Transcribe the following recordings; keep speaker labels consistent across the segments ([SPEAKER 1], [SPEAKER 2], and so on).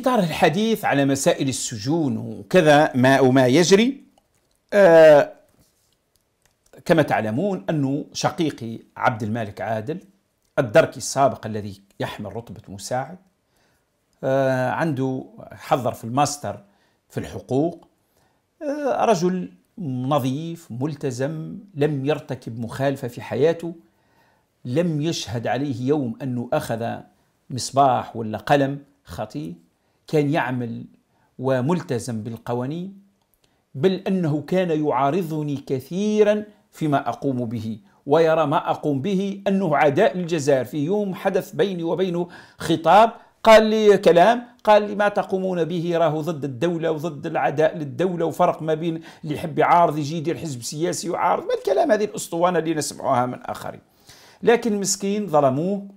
[SPEAKER 1] إطار الحديث على مسائل السجون وكذا ما وما يجري آه كما تعلمون أن شقيقي عبد المالك عادل الدركي السابق الذي يحمل رتبة مساعد آه عنده حضر في الماستر في الحقوق آه رجل نظيف ملتزم لم يرتكب مخالفة في حياته لم يشهد عليه يوم أنه أخذ مصباح ولا قلم خطيه كان يعمل وملتزم بالقوانين بل انه كان يعارضني كثيرا فيما اقوم به ويرى ما اقوم به انه عداء للجزائر في يوم حدث بيني وبينه خطاب قال لي كلام قال لي ما تقومون به راهو ضد الدولة وضد العداء للدولة وفرق ما بين اللي يحب يعارض يجي يدير حزب سياسي وعارض ما الكلام هذه الأسطوانة اللي نسمعها من آخرين لكن مسكين ظلموه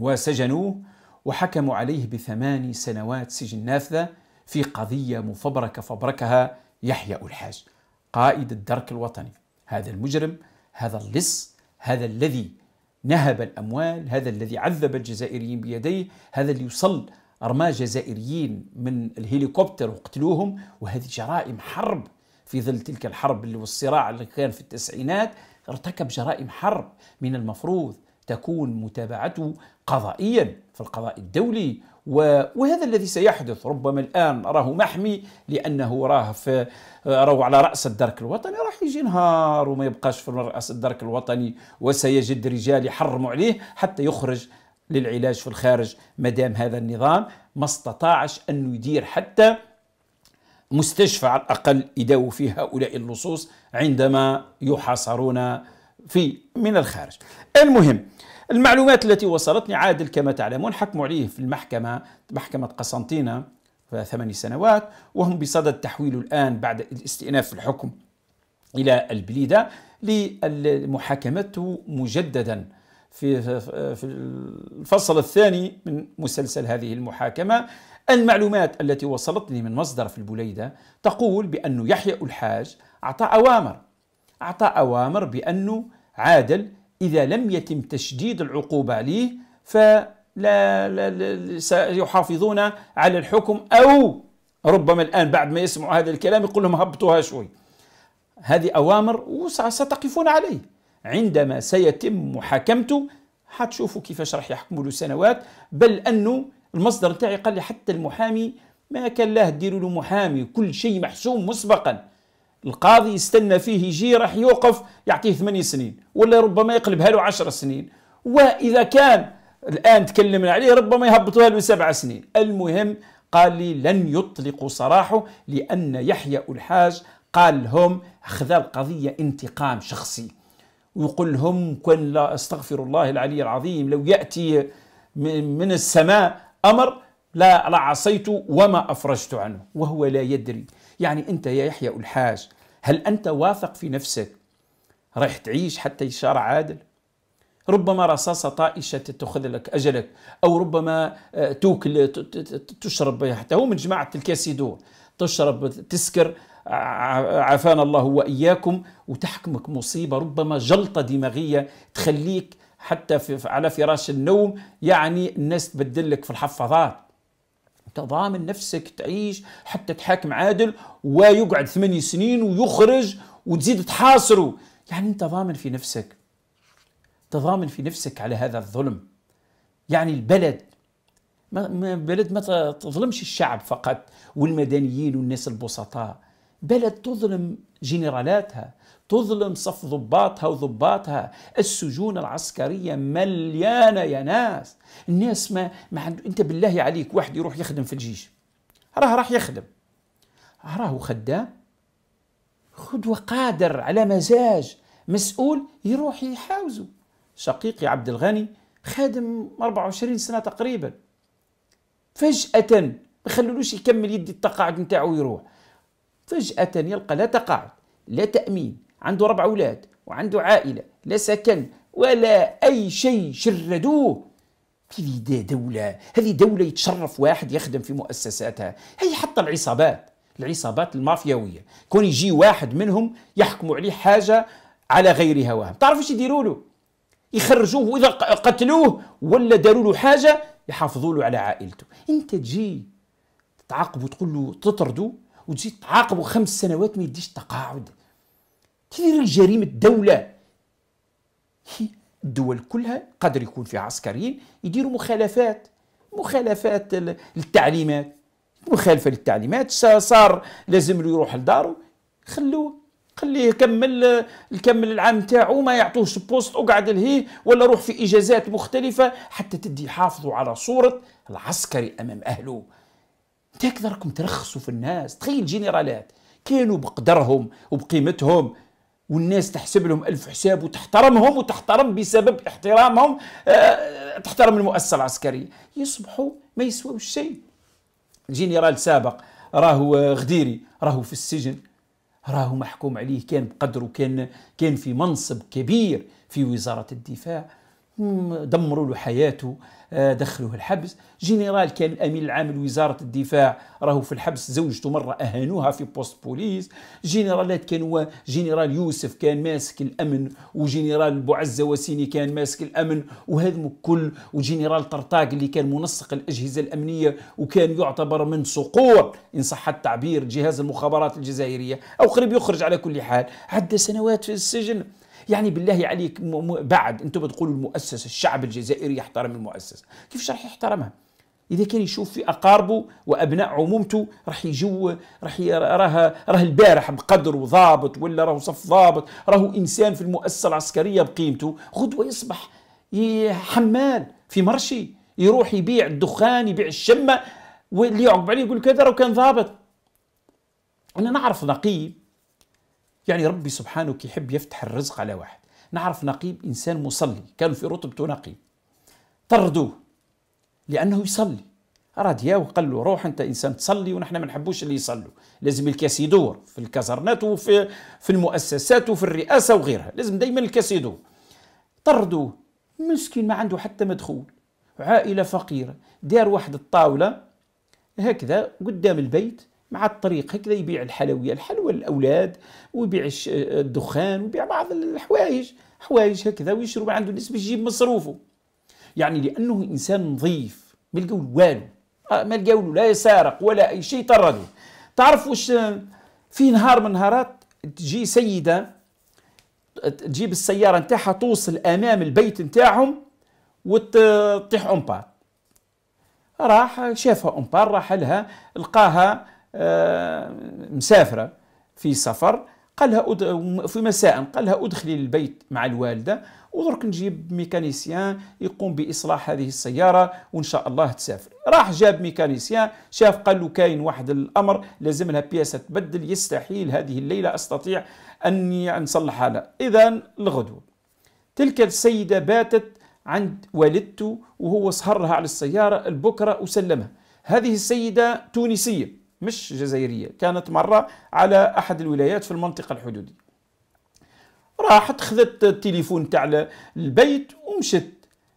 [SPEAKER 1] وسجنوه وحكموا عليه بثماني سنوات سجن نافذة في قضية مفبركة فبركها يحيى الحاج قائد الدرك الوطني هذا المجرم هذا اللص هذا الذي نهب الأموال هذا الذي عذب الجزائريين بيديه هذا اللي يصل أرمى جزائريين من الهليكوبتر وقتلوهم وهذه جرائم حرب في ظل تلك الحرب اللي والصراع اللي كان في التسعينات ارتكب جرائم حرب من المفروض تكون متابعته قضائيا في القضاء الدولي وهذا الذي سيحدث ربما الان راه محمي لانه راه في راه على راس الدرك الوطني راح يجي نهار وما يبقاش في راس الدرك الوطني وسيجد رجال يحرموا عليه حتى يخرج للعلاج في الخارج ما دام هذا النظام ما استطاعش انه يدير حتى مستشفى على الاقل يداوي فيه هؤلاء اللصوص عندما يحاصرون في من الخارج المهم المعلومات التي وصلتني عادل كما تعلمون حكموا عليه في المحكمة محكمة قسنطينة ثماني سنوات وهم بصدد تحويله الآن بعد الاستئناف في الحكم إلى البليدة لمحاكمته مجددا في في الفصل الثاني من مسلسل هذه المحاكمة المعلومات التي وصلتني من مصدر في البليدة تقول بأن يحيى الحاج أعطى أوامر أعطى أوامر بأنه عادل إذا لم يتم تشديد العقوبة عليه فلا لا لا سيحافظون على الحكم أو ربما الآن بعد ما يسمعوا هذا الكلام يقول لهم هبطوها شوي هذه أوامر وستقفون عليه عندما سيتم محاكمته حتشوفوا كيفاش راح يحكموا له سنوات بل أنه المصدر نتاعي قال لي حتى المحامي ما كان له ديروا له محامي كل شيء محسوم مسبقا القاضي يستنى فيه يجي راح يوقف يعطيه ثمانية سنين ولا ربما يقلبها له عشر سنين وإذا كان الآن تكلمنا عليه ربما يهبطوها له سبع سنين المهم قال لي لن يطلقوا سراحه لأن يحيى الحاج قال لهم أخذ القضية انتقام شخصي ويقول لهم كن لا استغفر الله العلي العظيم لو يأتي من السماء أمر لا لعصيت وما أفرجت عنه وهو لا يدري يعني أنت يا يحيى الحاج هل أنت واثق في نفسك رايح تعيش حتى إشارة عادل ربما رصاصة طائشة تأخذ لك أجلك أو ربما آه، توكل تشرب حتى هو من جماعة الكاسيدو تشرب تسكر عافانا الله وإياكم وتحكمك مصيبة ربما جلطة دماغية تخليك حتى في على فراش النوم يعني الناس تبدل لك في الحفاظات انت ضامن نفسك تعيش حتى تحاكم عادل ويقعد ثمانية سنين ويخرج وتزيد تحاصره يعني انت ضامن في نفسك تضامن في نفسك على هذا الظلم يعني البلد ما بلد ما تظلمش الشعب فقط والمدنيين والناس البسطاء بلد تظلم جنرالاتها تظلم صف ضباطها وضباطها السجون العسكرية مليانة يا ناس الناس ما, ما عند... انت بالله عليك واحد يروح يخدم في الجيش راه راح يخدم راهو خدام خدوة قادر على مزاج مسؤول يروح يحاوزه شقيقي عبد الغني خادم 24 سنة تقريبا فجأة ما خلولوش يكمل يدي التقاعد نتاعو ويروح فجأة يلقى لا تقاعد لا تأمين عنده ربع أولاد وعنده عائلة لا سكن ولا أي شيء شردوه هذه دولة هذه دولة يتشرف واحد يخدم في مؤسساتها هي حتى العصابات العصابات المافياوية كون يجي واحد منهم يحكموا عليه حاجة على غير هواه تعرف ايش يديروا له يخرجوه واذا قتلوه ولا داروا له حاجه يحافظوا له على عائلته انت تجي تعاقبه تقول له تطرده وتجي تعاقبه خمس سنوات ما يديش تقاعد كثير الجريمة الدوله الدول كلها قدر يكون في عسكريين يديروا مخالفات مخالفات للتعليمات مخالفه للتعليمات صار لازم له يروح لدارو خلوه خليه يكمل يكمل العام تاعو ما يعطوهش بوست اقعد لهيه ولا روح في اجازات مختلفه حتى تدي يحافظوا على صوره العسكري امام اهله انت راكم ترخصوا في الناس تخيل جنرالات كانوا بقدرهم وبقيمتهم والناس تحسب لهم ألف حساب وتحترمهم وتحترم بسبب احترامهم أه تحترم المؤسسة العسكرية يصبحوا ما يسواوش شيء الجنرال سابق راهو غديري راهو في السجن راهو محكوم عليه كان بقدره كان كان في منصب كبير في وزارة الدفاع دمروا له حياته آه، دخلوه الحبس جنرال كان الامين العام لوزاره الدفاع راهو في الحبس زوجته مره اهانوها في بوست بوليس جنرالات كانوا جنرال يوسف كان ماسك الامن وجنرال بوعزه وسيني كان ماسك الامن وهذم كل وجنرال طرطاق اللي كان منسق الاجهزه الامنيه وكان يعتبر من صقور ان صح التعبير جهاز المخابرات الجزائريه او قريب يخرج على كل حال عدى سنوات في السجن يعني بالله عليك بعد انتم بتقولوا المؤسسه الشعب الجزائري يحترم المؤسسه كيف راح يحترمها اذا كان يشوف في اقاربه وابناء عمومته راح يجو راح راه راه البارح بقدر وضابط ولا راه صف ضابط راه انسان في المؤسسه العسكريه بقيمته غدوه يصبح حمال في مرشي يروح يبيع الدخان يبيع الشمه واللي يعقب عليه يقول كذا راه كان ضابط انا نعرف نقيب يعني ربي سبحانه كيحب يفتح الرزق على واحد نعرف نقيب إنسان مصلي كان في رتبته نقيب طردوه لأنه يصلي أراد يا وقال له روح أنت إنسان تصلي ونحن ما نحبوش اللي يصلوا لازم الكاس يدور في الكازرنات وفي في المؤسسات وفي الرئاسة وغيرها لازم دايما الكاس يدور طردوه مسكين ما عنده حتى مدخول عائلة فقيرة دار واحد الطاولة هكذا قدام البيت مع الطريق هكذا يبيع الحلوية الحلوى للأولاد ويبيع الدخان ويبيع بعض الحوايج حوايج هكذا ويشرب عنده نسبة يجيب مصروفه يعني لأنه إنسان نظيف ما لقاو والو آه، ما لقاو لا يسارق ولا أي شيء طردوا تعرف واش آه، في نهار من نهارات تجي سيدة تجيب السيارة نتاعها توصل أمام البيت نتاعهم وتطيح أمبار راح شافها أمبار راح لها لقاها آه، مسافرة في سفر قال لها أد... في مساء قال لها ادخلي البيت مع الوالدة ودرك نجيب ميكانيسيان يقوم بإصلاح هذه السيارة وإن شاء الله تسافر راح جاب ميكانيسيان شاف قال له كاين واحد الأمر لازم لها بياسة تبدل يستحيل هذه الليلة أستطيع أني نصلحها لها إذا الغدوة تلك السيدة باتت عند والدته وهو سهرها على السيارة البكرة وسلمها هذه السيدة تونسية مش جزائرية كانت مرة على أحد الولايات في المنطقة الحدودية راحت خذت التليفون تاع البيت ومشت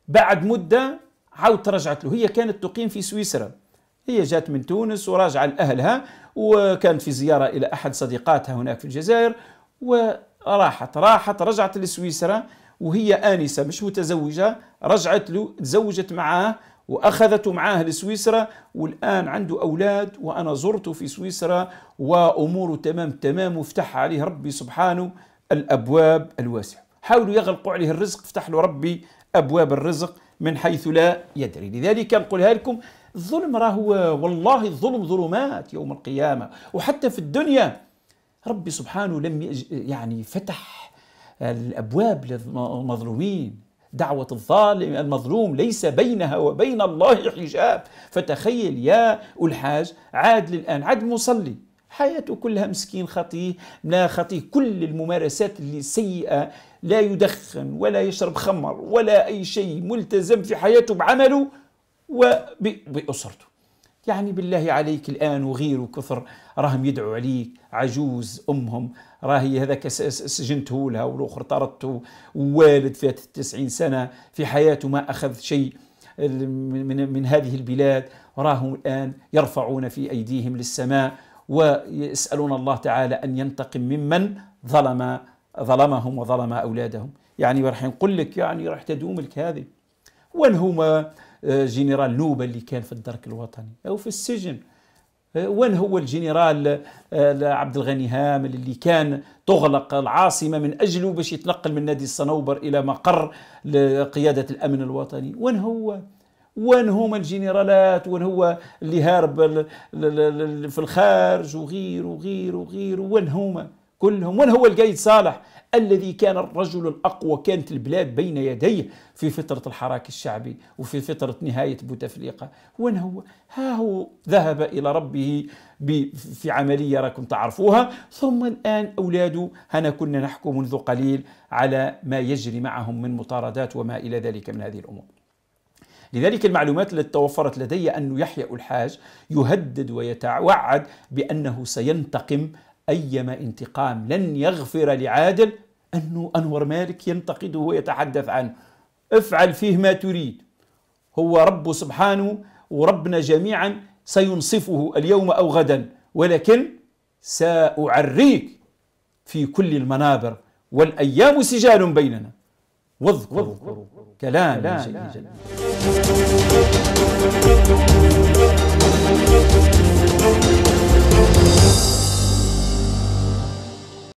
[SPEAKER 1] بعد مدة عاود رجعت له هي كانت تقيم في سويسرا هي جات من تونس وراجعة لأهلها وكانت في زيارة إلى أحد صديقاتها هناك في الجزائر وراحت راحت رجعت لسويسرا وهي آنسة مش متزوجة رجعت له تزوجت معاه وأخذته معاه لسويسرا والآن عنده أولاد وأنا زرته في سويسرا وأموره تمام تمام وفتح عليه ربي سبحانه الأبواب الواسعة حاولوا يغلقوا عليه الرزق فتح له ربي أبواب الرزق من حيث لا يدري لذلك نقولها لكم الظلم راهو والله الظلم ظلمات يوم القيامة وحتى في الدنيا ربي سبحانه لم يعني فتح الأبواب للمظلومين دعوة الظالم المظلوم ليس بينها وبين الله حجاب فتخيل يا الحاج عاد للآن عاد مصلي حياته كلها مسكين خطيه لا خطيه كل الممارسات اللي سيئة لا يدخن ولا يشرب خمر ولا أي شيء ملتزم في حياته بعمله وبأسرته يعني بالله عليك الآن وغير وكثر راهم يدعوا عليك عجوز أمهم راهي هذاك سجنته لها والآخر طردته ووالد فات 90 سنة في حياته ما أخذ شيء من, من هذه البلاد وراهم الآن يرفعون في أيديهم للسماء ويسألون الله تعالى أن ينتقم ممن ظلم ظلمهم وظلم أولادهم يعني راح نقول لك يعني راح تدوم لك هذه وين هما جنرال نوبه اللي كان في الدرك الوطني او في السجن وين هو الجنرال آه، عبد الغني هامل اللي كان تغلق العاصمة من أجله باش يتنقل من نادي الصنوبر إلى مقر لقيادة الأمن الوطني وين هو وين هما الجنرالات وين هو اللي هارب في الخارج وغير وغير وغير وين هما كلهم وين هو القايد صالح الذي كان الرجل الأقوى كانت البلاد بين يديه في فترة الحراك الشعبي وفي فترة نهاية بوتفليقة وين هو ها هو ذهب إلى ربه في عملية راكم تعرفوها ثم الآن أولاده هنا كنا نحكو منذ قليل على ما يجري معهم من مطاردات وما إلى ذلك من هذه الأمور لذلك المعلومات التي توفرت لدي أن يحيى الحاج يهدد ويتوعد بأنه سينتقم أيما انتقام لن يغفر لعادل أنه أنور مالك ينتقده ويتحدث عنه افعل فيه ما تريد هو رب سبحانه وربنا جميعا سينصفه اليوم أو غدا ولكن سأعريك في كل المنابر والأيام سجال بيننا واذكروا, كلام جليل جليل